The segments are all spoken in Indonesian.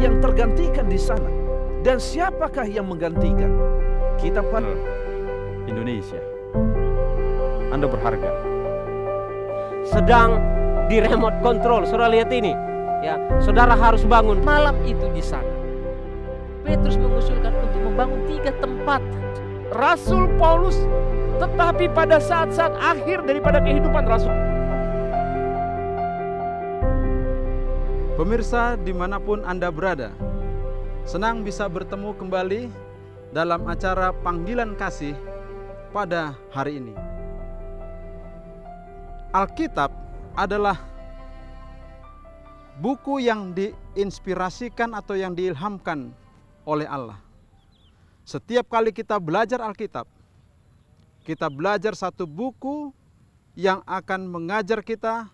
yang tergantikan di sana. Dan siapakah yang menggantikan? Kita pada Indonesia. Anda berharga. Sedang di remote control. Saudara lihat ini. Ya, saudara harus bangun malam itu di sana. Petrus mengusulkan untuk membangun tiga tempat. Rasul Paulus tetapi pada saat-saat akhir daripada kehidupan Rasul Pemirsa dimanapun Anda berada, senang bisa bertemu kembali dalam acara Panggilan Kasih pada hari ini. Alkitab adalah buku yang diinspirasikan atau yang diilhamkan oleh Allah. Setiap kali kita belajar Alkitab, kita belajar satu buku yang akan mengajar kita,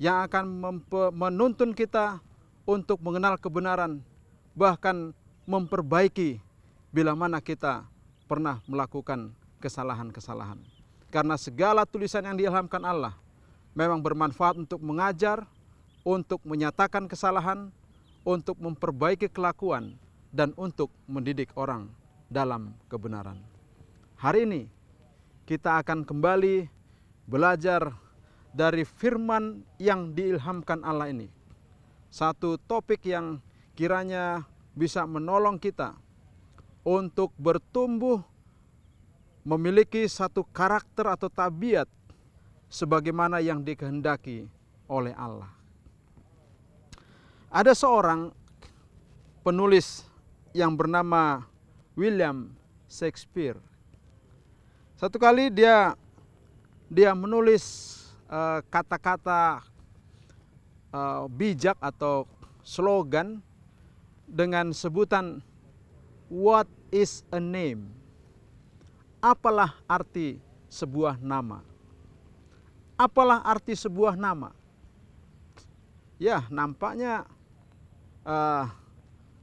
yang akan menuntun kita untuk mengenal kebenaran, bahkan memperbaiki bila mana kita pernah melakukan kesalahan-kesalahan. Karena segala tulisan yang diilhamkan Allah memang bermanfaat untuk mengajar, untuk menyatakan kesalahan, untuk memperbaiki kelakuan, dan untuk mendidik orang dalam kebenaran. Hari ini kita akan kembali belajar dari firman yang diilhamkan Allah ini satu topik yang kiranya bisa menolong kita untuk bertumbuh memiliki satu karakter atau tabiat sebagaimana yang dikehendaki oleh Allah. Ada seorang penulis yang bernama William Shakespeare. Satu kali dia dia menulis eh, kata-kata uh, Eh, bijak atau slogan dengan sebutan What is a name? Apalah arti sebuah nama? Apalah arti sebuah nama? Ya, nampaknya uh,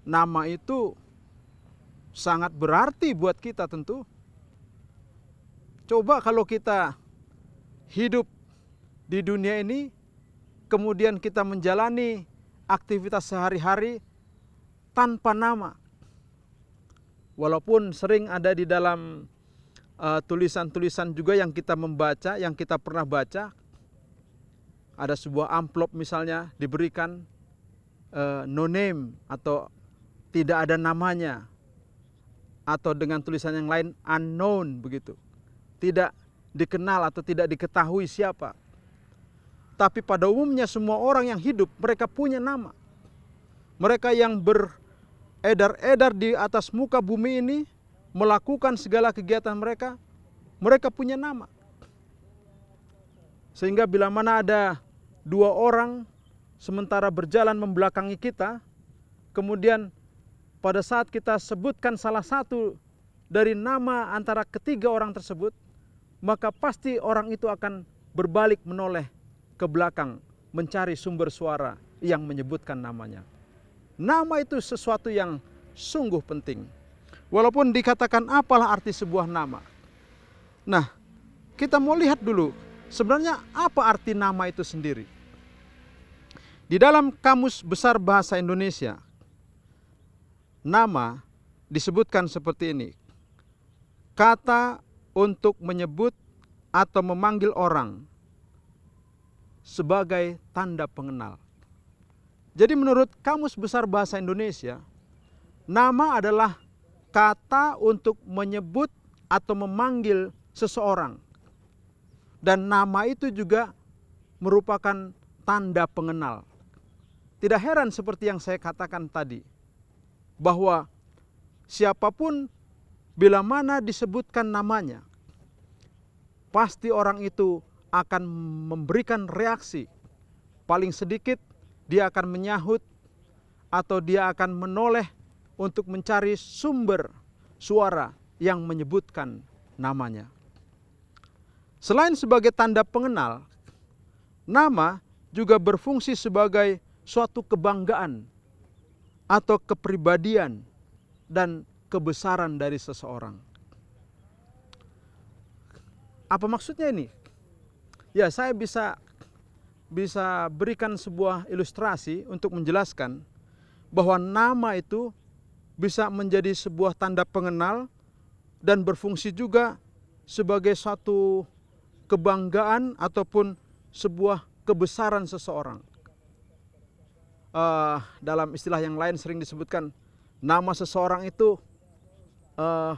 nama itu sangat berarti buat kita tentu. Coba kalau kita hidup di dunia ini kemudian kita menjalani aktivitas sehari-hari tanpa nama. Walaupun sering ada di dalam eh, tulisan-tulisan uh, juga yang kita membaca, yang kita pernah baca, ada sebuah amplop misalnya diberikan uh, no name atau tidak ada namanya atau dengan tulisan yang lain unknown begitu. Tidak dikenal atau tidak diketahui siapa. Tapi pada umumnya semua orang yang hidup mereka punya nama. Mereka yang beredar-edar di atas muka bumi ini melakukan segala kegiatan mereka, mereka punya nama. Sehingga bila mana ada dua orang sementara berjalan membelakangi kita, kemudian pada saat kita sebutkan salah satu dari nama antara ketiga orang tersebut, maka pasti orang itu akan berbalik menoleh ke belakang mencari sumber suara yang menyebutkan namanya. Nama itu sesuatu yang sungguh penting. Walaupun dikatakan apalah arti sebuah nama. Nah, kita mau lihat dulu sebenarnya apa arti nama itu sendiri. Di dalam Kamus Besar Bahasa Indonesia, nama disebutkan seperti ini. Kata untuk menyebut atau memanggil orang sebagai tanda pengenal. Jadi menurut Kamus Besar Bahasa Indonesia, nama adalah kata untuk menyebut atau memanggil seseorang. Dan nama itu juga merupakan tanda pengenal. Tidak heran seperti yang saya katakan tadi, bahwa siapapun bila mana disebutkan namanya, pasti orang itu akan memberikan reaksi. Paling sedikit dia akan menyahut atau dia akan menoleh untuk mencari sumber suara yang menyebutkan namanya. Selain sebagai tanda pengenal, nama juga berfungsi sebagai suatu kebanggaan atau kepribadian dan kebesaran dari seseorang. Apa maksudnya ini? Ya, saya bisa bisa berikan sebuah ilustrasi untuk menjelaskan bahwa nama itu bisa menjadi sebuah tanda pengenal dan berfungsi juga sebagai suatu kebanggaan ataupun sebuah kebesaran seseorang. Uh, dalam istilah yang lain sering disebutkan nama seseorang itu uh,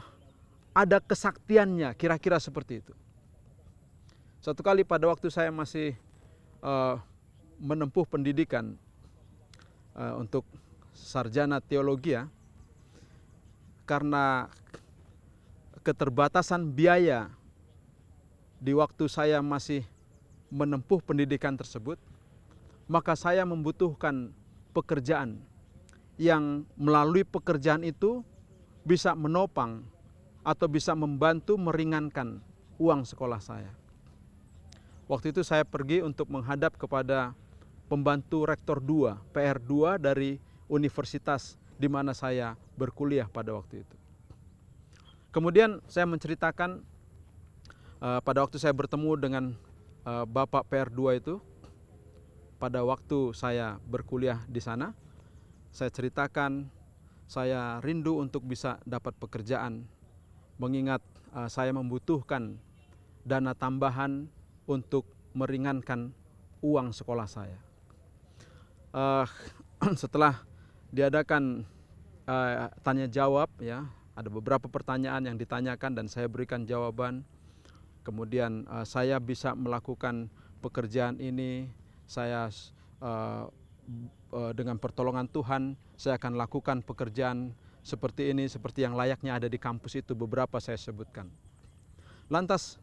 ada kesaktiannya, kira-kira seperti itu. Satu kali pada waktu saya masih uh, menempuh pendidikan uh, untuk sarjana teologi ya, karena keterbatasan biaya di waktu saya masih menempuh pendidikan tersebut, maka saya membutuhkan pekerjaan yang melalui pekerjaan itu bisa menopang atau bisa membantu meringankan uang sekolah saya. Waktu itu saya pergi untuk menghadap kepada pembantu rektor 2, PR2 dari universitas di mana saya berkuliah pada waktu itu. Kemudian saya menceritakan eh, pada waktu saya bertemu dengan eh, Bapak PR2 itu pada waktu saya berkuliah di sana, saya ceritakan saya rindu untuk bisa dapat pekerjaan mengingat eh, saya membutuhkan dana tambahan untuk meringankan uang sekolah saya. Uh, setelah diadakan uh, tanya jawab ya, ada beberapa pertanyaan yang ditanyakan dan saya berikan jawaban. Kemudian uh, saya bisa melakukan pekerjaan ini, saya uh, uh, dengan pertolongan Tuhan saya akan lakukan pekerjaan seperti ini, seperti yang layaknya ada di kampus itu beberapa saya sebutkan. Lantas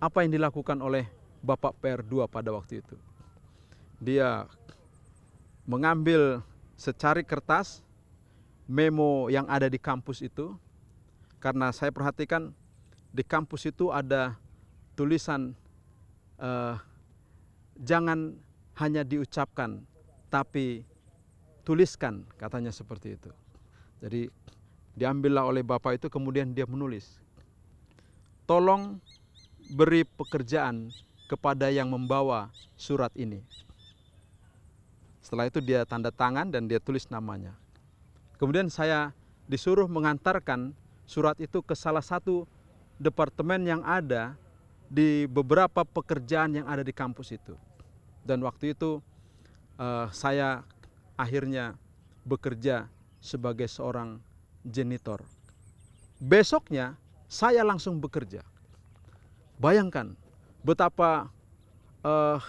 apa yang dilakukan oleh Bapak PR2 pada waktu itu. Dia mengambil secari kertas memo yang ada di kampus itu karena saya perhatikan di kampus itu ada tulisan eh, jangan hanya diucapkan tapi tuliskan katanya seperti itu. Jadi diambillah oleh Bapak itu kemudian dia menulis. Tolong beri pekerjaan kepada yang membawa surat ini. Setelah itu dia tanda tangan dan dia tulis namanya. Kemudian saya disuruh mengantarkan surat itu ke salah satu departemen yang ada di beberapa pekerjaan yang ada di kampus itu. Dan waktu itu uh, saya akhirnya bekerja sebagai seorang janitor. Besoknya saya langsung bekerja. Bayangkan betapa uh,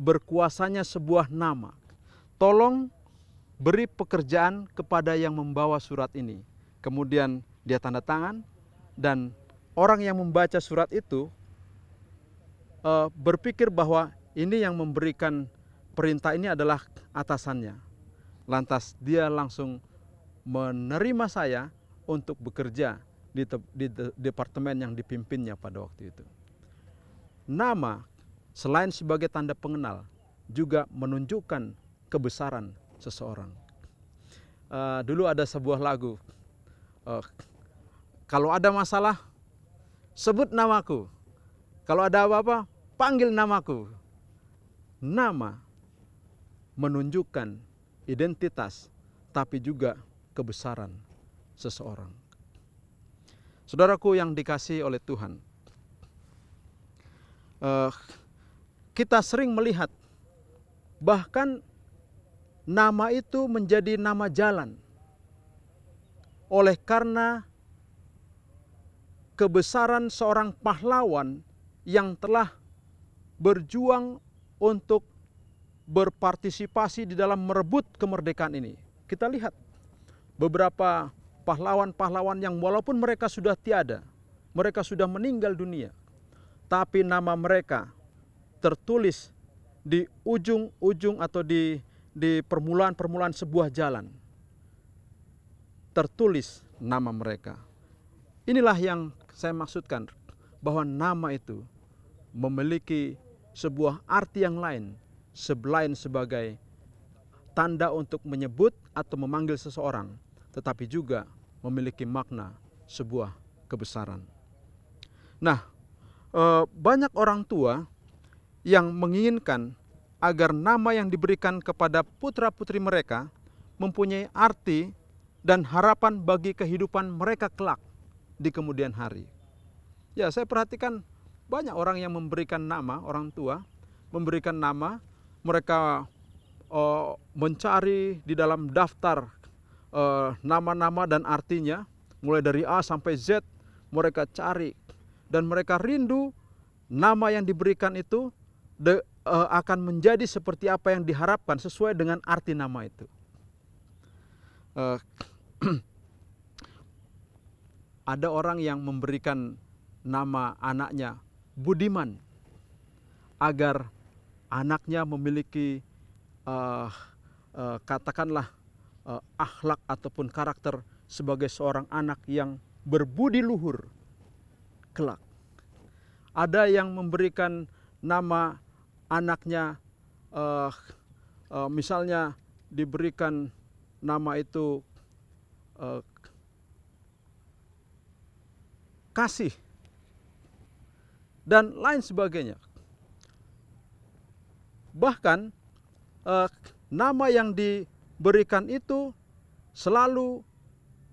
berkuasanya sebuah nama. Tolong beri pekerjaan kepada yang membawa surat ini. Kemudian dia tanda tangan dan orang yang membaca surat itu uh, berpikir bahwa ini yang memberikan perintah ini adalah atasannya. Lantas dia langsung menerima saya untuk bekerja di, di, de, departemen yang dipimpinnya pada waktu itu. Nama selain sebagai tanda pengenal juga menunjukkan kebesaran seseorang. Uh, dulu ada sebuah lagu, uh, kalau ada masalah sebut namaku, kalau ada apa-apa panggil namaku. Nama menunjukkan identitas tapi juga kebesaran seseorang. Saudaraku yang dikasih oleh Tuhan, uh, kita sering melihat bahkan nama itu menjadi nama jalan oleh karena kebesaran seorang pahlawan yang telah berjuang untuk berpartisipasi di dalam merebut kemerdekaan ini. Kita lihat beberapa pahlawan-pahlawan yang walaupun mereka sudah tiada, mereka sudah meninggal dunia, tapi nama mereka tertulis di ujung-ujung atau di di permulaan-permulaan sebuah jalan. Tertulis nama mereka. Inilah yang saya maksudkan bahwa nama itu memiliki sebuah arti yang lain, sebelain sebagai tanda untuk menyebut atau memanggil seseorang, tetapi juga memiliki makna sebuah kebesaran. Nah, eh, banyak orang tua yang menginginkan agar nama yang diberikan kepada putra-putri mereka mempunyai arti dan harapan bagi kehidupan mereka kelak di kemudian hari. Ya, saya perhatikan banyak orang yang memberikan nama, orang tua memberikan nama, mereka eh, mencari di dalam daftar Eh, nama-nama uh, dan artinya, mulai dari A sampai Z, mereka cari dan mereka rindu nama yang diberikan itu de, uh, akan menjadi seperti apa yang diharapkan sesuai dengan arti nama itu. Uh, ada orang yang memberikan nama anaknya Budiman agar anaknya memiliki uh, uh, katakanlah uh, akhlak ataupun karakter sebagai seorang anak yang berbudi luhur kelak. Ada yang memberikan nama anaknya uh, uh, misalnya diberikan nama itu uh, kasih dan lain sebagainya. Bahkan eh, nama yang di berikan itu selalu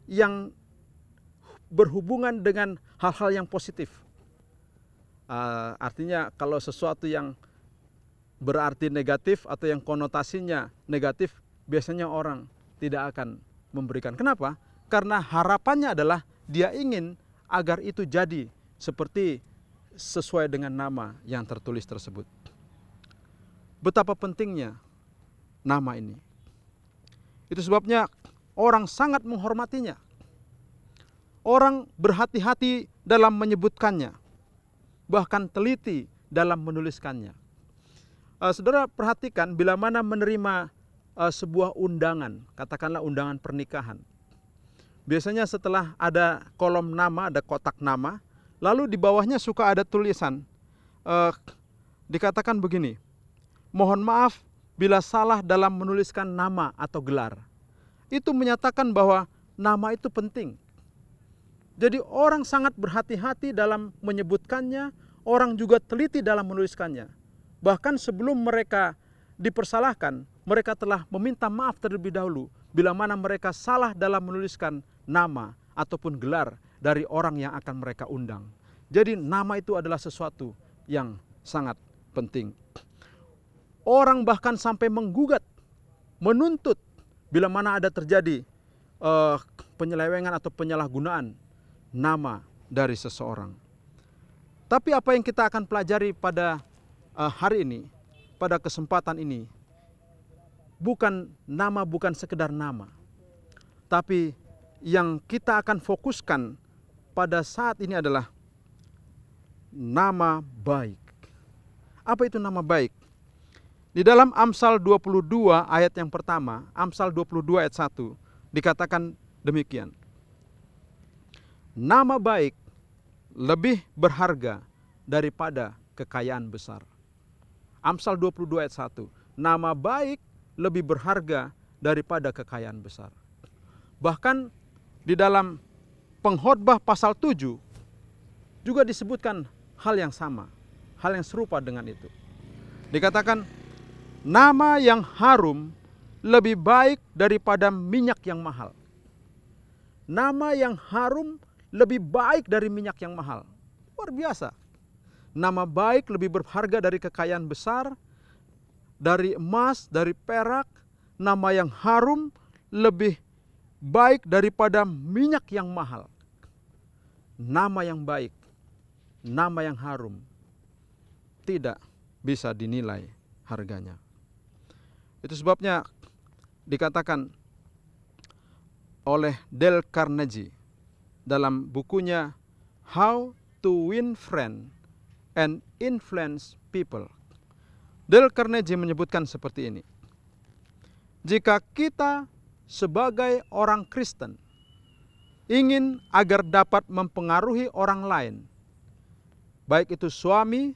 yang berhubungan dengan hal-hal yang positif. Uh, artinya kalau sesuatu yang berarti negatif atau yang konotasinya negatif, biasanya orang tidak akan memberikan. Kenapa? Karena harapannya adalah dia ingin agar itu jadi seperti sesuai dengan nama yang tertulis tersebut. Betapa pentingnya nama ini. Itu sebabnya orang sangat menghormatinya. Orang berhati-hati dalam menyebutkannya, bahkan teliti dalam menuliskannya. Uh, saudara perhatikan bila mana menerima uh, sebuah undangan, katakanlah undangan pernikahan. Biasanya setelah ada kolom nama, ada kotak nama, lalu di bawahnya suka ada tulisan uh, dikatakan begini, mohon maaf bila salah dalam menuliskan nama atau gelar. Itu menyatakan bahwa nama itu penting. Jadi orang sangat berhati-hati dalam menyebutkannya, orang juga teliti dalam menuliskannya. Bahkan sebelum mereka dipersalahkan, mereka telah meminta maaf terlebih dahulu bila mana mereka salah dalam menuliskan nama ataupun gelar dari orang yang akan mereka undang. Jadi nama itu adalah sesuatu yang sangat penting. Orang bahkan sampai menggugat, menuntut bila mana ada terjadi uh, penyelewengan atau penyalahgunaan nama dari seseorang. Tapi apa yang kita akan pelajari pada uh, hari ini, pada kesempatan ini, bukan nama bukan sekedar nama. Tapi yang kita akan fokuskan pada saat ini adalah nama baik. Apa itu nama baik? Di dalam Amsal 22 ayat yang pertama, Amsal 22 ayat 1 dikatakan demikian. Nama baik lebih berharga daripada kekayaan besar. Amsal 22 ayat 1. Nama baik lebih berharga daripada kekayaan besar. Bahkan di dalam pengkhotbah pasal 7 juga disebutkan hal yang sama, hal yang serupa dengan itu. Dikatakan Nama yang harum lebih baik daripada minyak yang mahal. Nama yang harum lebih baik dari minyak yang mahal. Luar biasa. Nama baik lebih berharga dari kekayaan besar, dari emas, dari perak. Nama yang harum lebih baik daripada minyak yang mahal. Nama yang baik, nama yang harum tidak bisa dinilai harganya. Itu sebabnya dikatakan oleh Del Carnegie dalam bukunya How to Win Friends and Influence People. Del Carnegie menyebutkan seperti ini. Jika kita sebagai orang Kristen ingin agar dapat mempengaruhi orang lain, baik itu suami,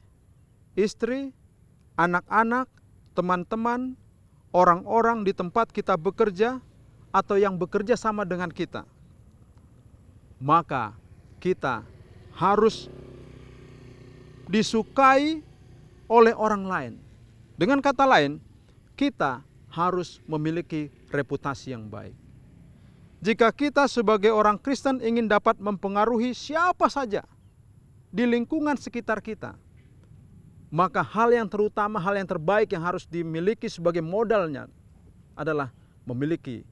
istri, anak-anak, teman-teman, orang-orang di tempat kita bekerja atau yang bekerja sama dengan kita, maka kita harus disukai oleh orang lain. Dengan kata lain, kita harus memiliki reputasi yang baik. Jika kita sebagai orang Kristen ingin dapat mempengaruhi siapa saja di lingkungan sekitar kita, maka hal yang terutama, hal yang terbaik yang harus dimiliki sebagai modalnya adalah memiliki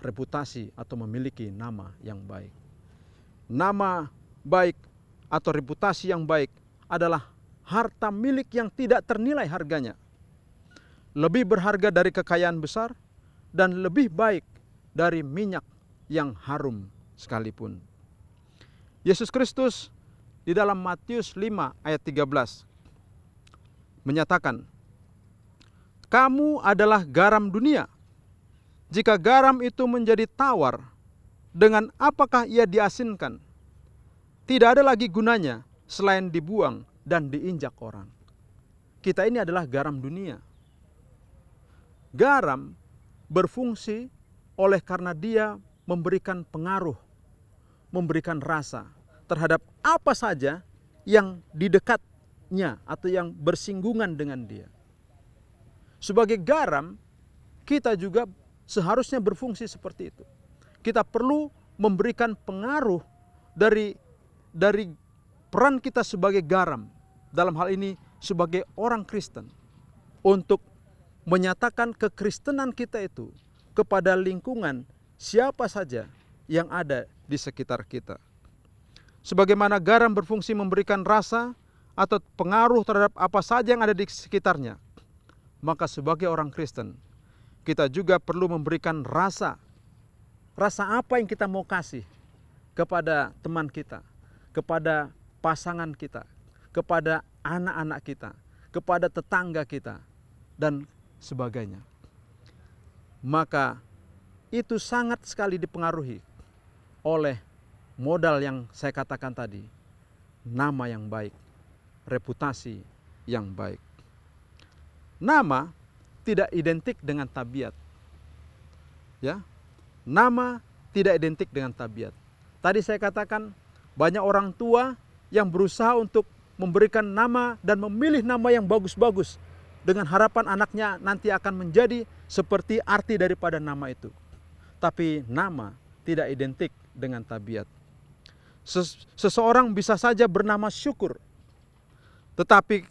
reputasi atau memiliki nama yang baik. Nama baik atau reputasi yang baik adalah harta milik yang tidak ternilai harganya. Lebih berharga dari kekayaan besar dan lebih baik dari minyak yang harum sekalipun. Yesus Kristus di dalam Matius 5 ayat 13 menyatakan, "Kamu adalah garam dunia. Jika garam itu menjadi tawar, dengan apakah ia diasinkan? Tidak ada lagi gunanya selain dibuang dan diinjak orang." Kita ini adalah garam dunia. Garam berfungsi oleh karena dia memberikan pengaruh, memberikan rasa terhadap apa saja yang didekat dekatnya atau yang bersinggungan dengan dia. Sebagai garam, kita juga seharusnya berfungsi seperti itu. Kita perlu memberikan pengaruh dari dari peran kita sebagai garam dalam hal ini sebagai orang Kristen untuk menyatakan kekristenan kita itu kepada lingkungan siapa saja yang ada di sekitar kita. Sebagaimana garam berfungsi memberikan rasa, atau pengaruh terhadap apa saja yang ada di sekitarnya. Maka sebagai orang Kristen, kita juga perlu memberikan rasa. Rasa apa yang kita mau kasih kepada teman kita, kepada pasangan kita, kepada anak-anak kita, kepada tetangga kita, dan sebagainya. Maka itu sangat sekali dipengaruhi oleh modal yang saya katakan tadi, nama yang baik reputasi yang baik. Nama tidak identik dengan tabiat. Ya. Nama tidak identik dengan tabiat. Tadi saya katakan banyak orang tua yang berusaha untuk memberikan nama dan memilih nama yang bagus-bagus dengan harapan anaknya nanti akan menjadi seperti arti daripada nama itu. Tapi nama tidak identik dengan tabiat. Seseorang bisa saja bernama syukur tetapi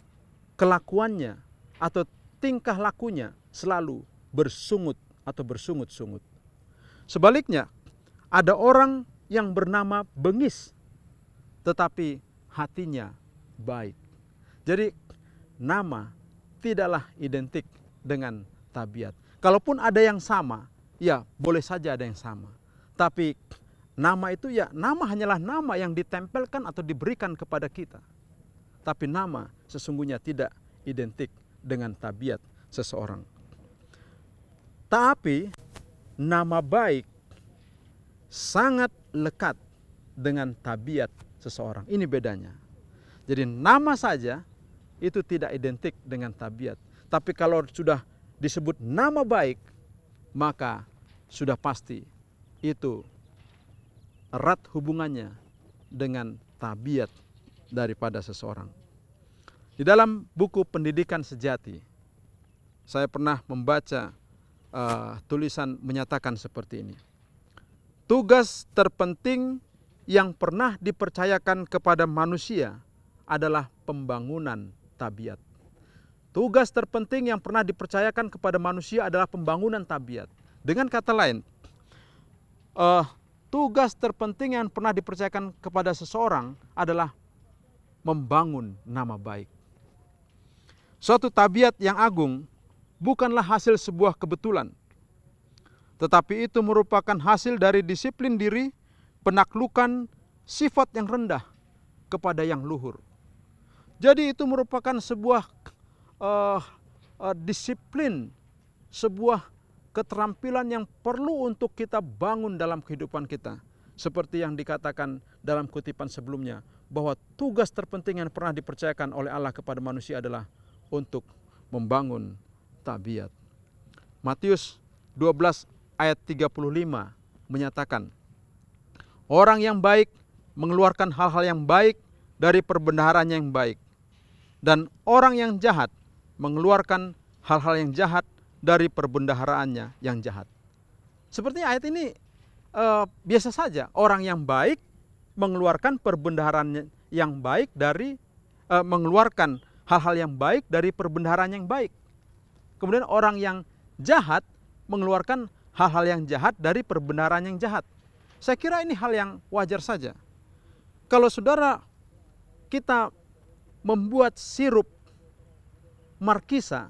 kelakuannya atau tingkah lakunya selalu bersungut atau bersungut-sungut. Sebaliknya, ada orang yang bernama bengis, tetapi hatinya baik. Jadi, nama tidaklah identik dengan tabiat. Kalaupun ada yang sama, ya boleh saja ada yang sama. Tapi nama itu ya nama hanyalah nama yang ditempelkan atau diberikan kepada kita. Tapi nama sesungguhnya tidak identik dengan tabiat seseorang. Tapi nama baik sangat lekat dengan tabiat seseorang. Ini bedanya. Jadi nama saja itu tidak identik dengan tabiat. Tapi kalau sudah disebut nama baik, maka sudah pasti itu erat hubungannya dengan tabiat daripada seseorang. Di dalam buku Pendidikan Sejati, saya pernah membaca uh, tulisan menyatakan seperti ini. Tugas terpenting yang pernah dipercayakan kepada manusia adalah pembangunan tabiat. Tugas terpenting yang pernah dipercayakan kepada manusia adalah pembangunan tabiat. Dengan kata lain, uh, tugas terpenting yang pernah dipercayakan kepada seseorang adalah membangun nama baik. Suatu tabiat yang agung bukanlah hasil sebuah kebetulan, tetapi itu merupakan hasil dari disiplin diri, penaklukan sifat yang rendah kepada yang luhur. Jadi itu merupakan sebuah uh, uh, disiplin, sebuah keterampilan yang perlu untuk kita bangun dalam kehidupan kita. Seperti yang dikatakan dalam kutipan sebelumnya, bahwa tugas terpenting yang pernah dipercayakan oleh Allah kepada manusia adalah untuk membangun tabiat. Matius 12 ayat 35 menyatakan, Orang yang baik mengeluarkan hal-hal yang baik dari perbendaharanya yang baik. Dan orang yang jahat mengeluarkan hal-hal yang jahat dari perbendaharaannya yang jahat. Sepertinya ayat ini e, biasa saja. Orang yang baik mengeluarkan perbendaharaan yang baik dari eh, mengeluarkan hal-hal yang baik dari perbendaharaan yang baik. Kemudian orang yang jahat mengeluarkan hal-hal yang jahat dari perbendaharaan yang jahat. Saya kira ini hal yang wajar saja. Kalau saudara kita membuat sirup markisa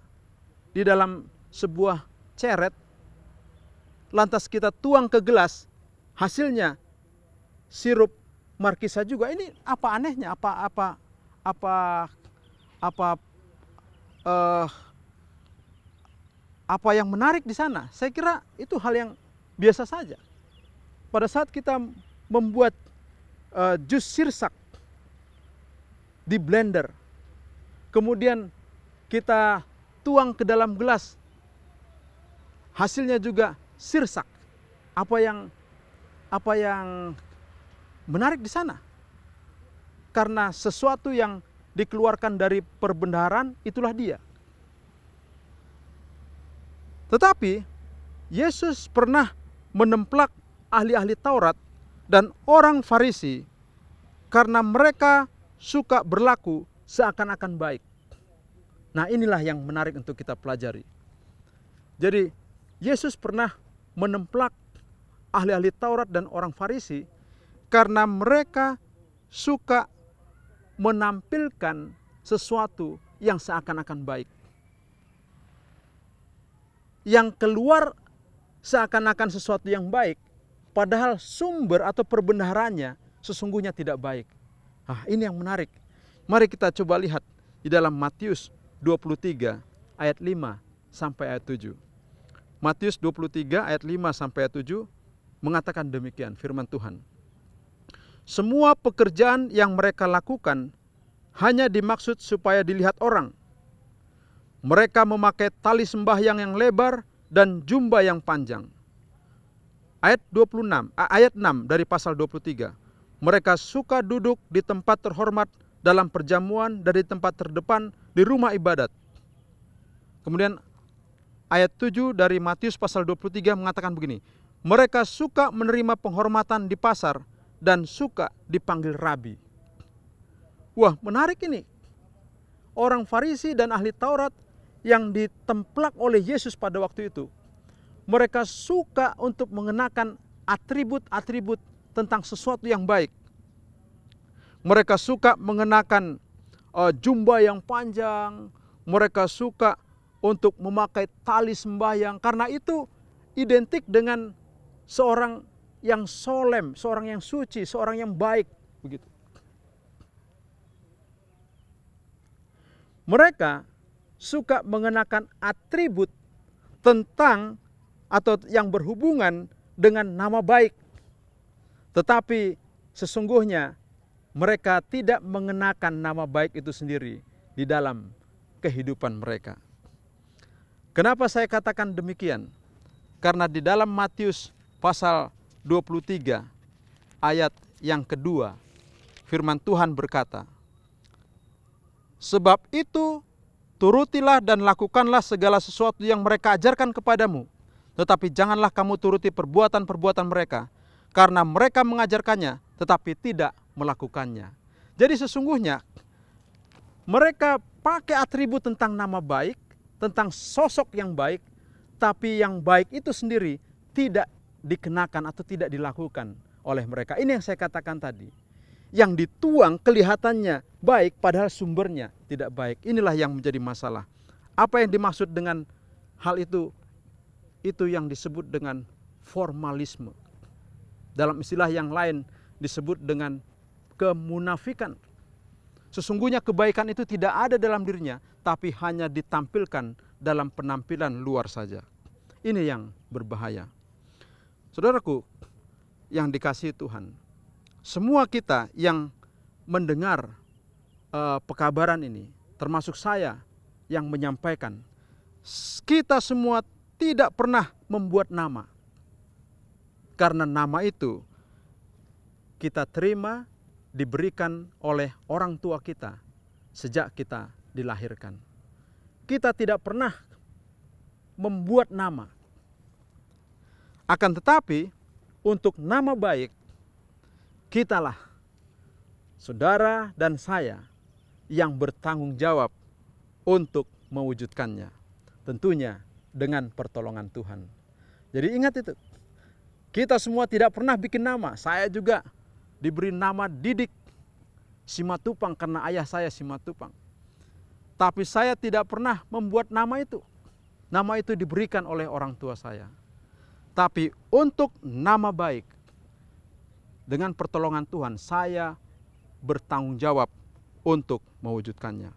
di dalam sebuah ceret, lantas kita tuang ke gelas, hasilnya sirup Markisa juga. Ini apa anehnya? Apa apa apa apa uh, apa yang menarik di sana? Saya kira itu hal yang biasa saja. Pada saat kita membuat uh, jus sirsak di blender, kemudian kita tuang ke dalam gelas, hasilnya juga sirsak. Apa yang apa yang menarik di sana. Karena sesuatu yang dikeluarkan dari perbendaharaan itulah dia. Tetapi Yesus pernah menemplak ahli-ahli Taurat dan orang Farisi karena mereka suka berlaku seakan-akan baik. Nah, inilah yang menarik untuk kita pelajari. Jadi, Yesus pernah menemplak ahli-ahli Taurat dan orang Farisi karena mereka suka menampilkan sesuatu yang seakan-akan baik. Yang keluar seakan-akan sesuatu yang baik, padahal sumber atau perbenarannya sesungguhnya tidak baik. Ah, ini yang menarik. Mari kita coba lihat di dalam Matius 23 ayat 5 sampai ayat 7. Matius 23 ayat 5 sampai ayat 7 mengatakan demikian firman Tuhan. Semua pekerjaan yang mereka lakukan hanya dimaksud supaya dilihat orang. Mereka memakai tali sembahyang yang lebar dan jumba yang panjang. Ayat 26, ayat 6 dari pasal 23. Mereka suka duduk di tempat terhormat dalam perjamuan dari tempat terdepan di rumah ibadat. Kemudian ayat 7 dari Matius pasal 23 mengatakan begini. Mereka suka menerima penghormatan di pasar dan suka dipanggil rabi. Wah, menarik ini. Orang Farisi dan ahli Taurat yang ditemplak oleh Yesus pada waktu itu. Mereka suka untuk mengenakan atribut-atribut tentang sesuatu yang baik. Mereka suka mengenakan uh, jubah yang panjang, mereka suka untuk memakai tali sembahyang karena itu identik dengan seorang yang solem, seorang yang suci, seorang yang baik. Begitu. Mereka suka mengenakan atribut tentang atau yang berhubungan dengan nama baik. Tetapi sesungguhnya mereka tidak mengenakan nama baik itu sendiri di dalam kehidupan mereka. Kenapa saya katakan demikian? Karena di dalam Matius pasal 23 ayat yang kedua firman Tuhan berkata, Sebab itu turutilah dan lakukanlah segala sesuatu yang mereka ajarkan kepadamu, tetapi janganlah kamu turuti perbuatan-perbuatan mereka, karena mereka mengajarkannya tetapi tidak melakukannya. Jadi sesungguhnya mereka pakai atribut tentang nama baik, tentang sosok yang baik, tapi yang baik itu sendiri tidak dikenakan atau tidak dilakukan oleh mereka. Ini yang saya katakan tadi. Yang dituang kelihatannya baik padahal sumbernya tidak baik. Inilah yang menjadi masalah. Apa yang dimaksud dengan hal itu? Itu yang disebut dengan formalisme. Dalam istilah yang lain disebut dengan kemunafikan. Sesungguhnya kebaikan itu tidak ada dalam dirinya, tapi hanya ditampilkan dalam penampilan luar saja. Ini yang berbahaya. Saudaraku, yang dikasih Tuhan, semua kita yang mendengar uh, pekabaran ini, termasuk saya yang menyampaikan, kita semua tidak pernah membuat nama. Karena nama itu kita terima diberikan oleh orang tua kita sejak kita dilahirkan. Kita tidak pernah membuat nama. Akan tetapi untuk nama baik kitalah saudara dan saya yang bertanggung jawab untuk mewujudkannya. Tentunya dengan pertolongan Tuhan. Jadi ingat itu. Kita semua tidak pernah bikin nama. Saya juga diberi nama Didik Simatupang karena ayah saya Simatupang. Tapi saya tidak pernah membuat nama itu. Nama itu diberikan oleh orang tua saya tapi untuk nama baik. Dengan pertolongan Tuhan, saya bertanggung jawab untuk mewujudkannya.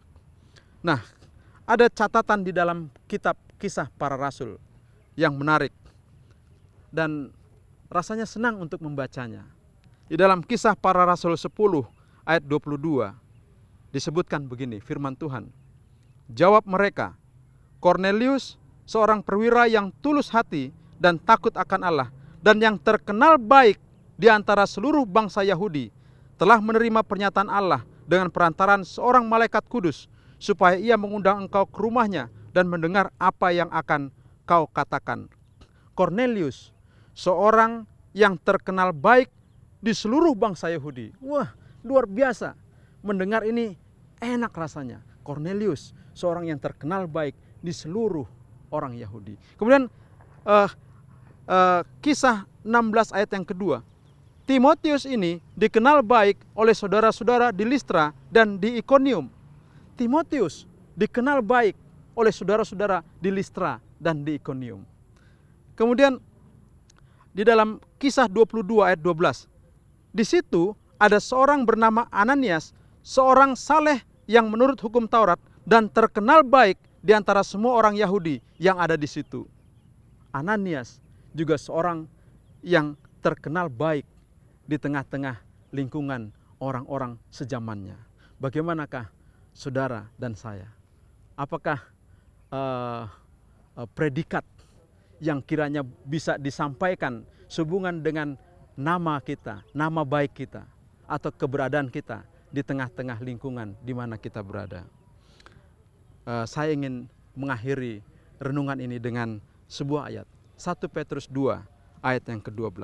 Nah, ada catatan di dalam kitab kisah para rasul yang menarik. Dan rasanya senang untuk membacanya. Di dalam kisah para rasul 10 ayat 22 disebutkan begini firman Tuhan. Jawab mereka, Cornelius seorang perwira yang tulus hati dan takut akan Allah dan yang terkenal baik di antara seluruh bangsa Yahudi telah menerima pernyataan Allah dengan perantaran seorang malaikat kudus supaya ia mengundang engkau ke rumahnya dan mendengar apa yang akan kau katakan. Cornelius, seorang yang terkenal baik di seluruh bangsa Yahudi. Wah, luar biasa. Mendengar ini enak rasanya. Cornelius, seorang yang terkenal baik di seluruh orang Yahudi. Kemudian uh, uh, kisah 16 ayat yang kedua. Timotius ini dikenal baik oleh saudara-saudara di Listra dan di Ikonium. Timotius dikenal baik oleh saudara-saudara di Listra dan di Ikonium. Kemudian di dalam kisah 22 ayat 12. Di situ ada seorang bernama Ananias, seorang saleh yang menurut hukum Taurat dan terkenal baik di antara semua orang Yahudi yang ada di situ. Ananias juga seorang yang terkenal baik di tengah-tengah lingkungan orang-orang sejamannya. Bagaimanakah saudara dan saya? Apakah uh, predikat yang kiranya bisa disampaikan sehubungan dengan nama kita, nama baik kita, atau keberadaan kita di tengah-tengah lingkungan di mana kita berada. Uh, saya ingin mengakhiri renungan ini dengan sebuah ayat 1 Petrus 2 ayat yang ke-12.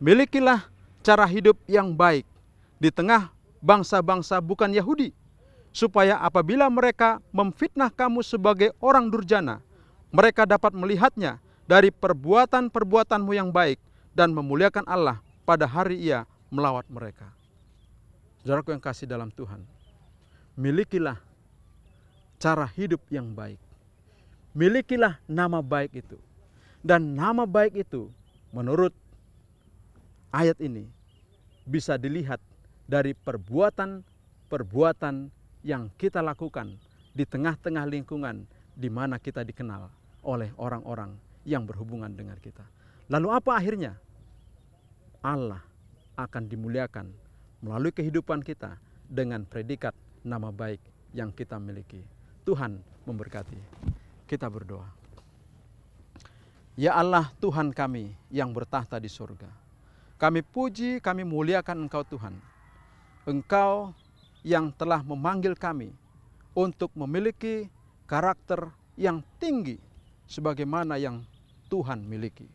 Milikilah cara hidup yang baik di tengah bangsa-bangsa bukan Yahudi, supaya apabila mereka memfitnah kamu sebagai orang durjana, mereka dapat melihatnya dari perbuatan-perbuatanmu yang baik dan memuliakan Allah pada hari ia melawat mereka. Saudaraku yang kasih dalam Tuhan, milikilah cara hidup yang baik. Milikilah nama baik itu. Dan nama baik itu menurut ayat ini bisa dilihat dari perbuatan-perbuatan yang kita lakukan di tengah-tengah lingkungan di mana kita dikenal oleh orang-orang yang berhubungan dengan kita. Lalu apa akhirnya? Allah akan dimuliakan melalui kehidupan kita dengan predikat nama baik yang kita miliki. Tuhan memberkati. Kita berdoa. Ya Allah Tuhan kami yang bertahta di surga. Kami puji, kami muliakan Engkau Tuhan. Engkau yang telah memanggil kami untuk memiliki karakter yang tinggi sebagaimana yang Tuhan miliki.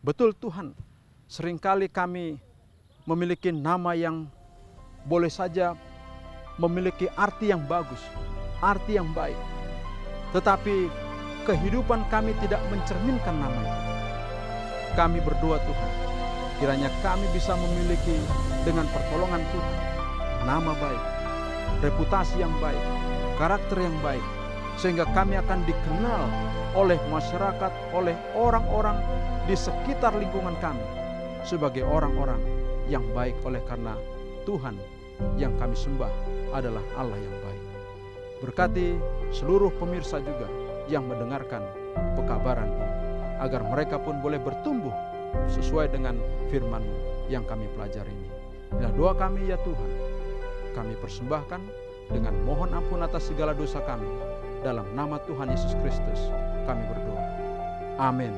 Betul Tuhan, seringkali kami memiliki nama yang boleh saja memiliki arti yang bagus, arti yang baik. Tetapi kehidupan kami tidak mencerminkan nama Kami berdoa Tuhan, kiranya kami bisa memiliki dengan pertolongan Tuhan, nama baik, reputasi yang baik, karakter yang baik, sehingga kami akan dikenal oleh masyarakat, oleh orang-orang di sekitar lingkungan kami sebagai orang-orang yang baik oleh karena Tuhan yang kami sembah adalah Allah yang baik. Berkati seluruh pemirsa juga yang mendengarkan pekabaran ini, agar mereka pun boleh bertumbuh sesuai dengan firman yang kami pelajari ini. Inilah doa kami ya Tuhan, kami persembahkan dengan mohon ampun atas segala dosa kami. Dalam nama Tuhan Yesus Kristus kami berdoa. Amin.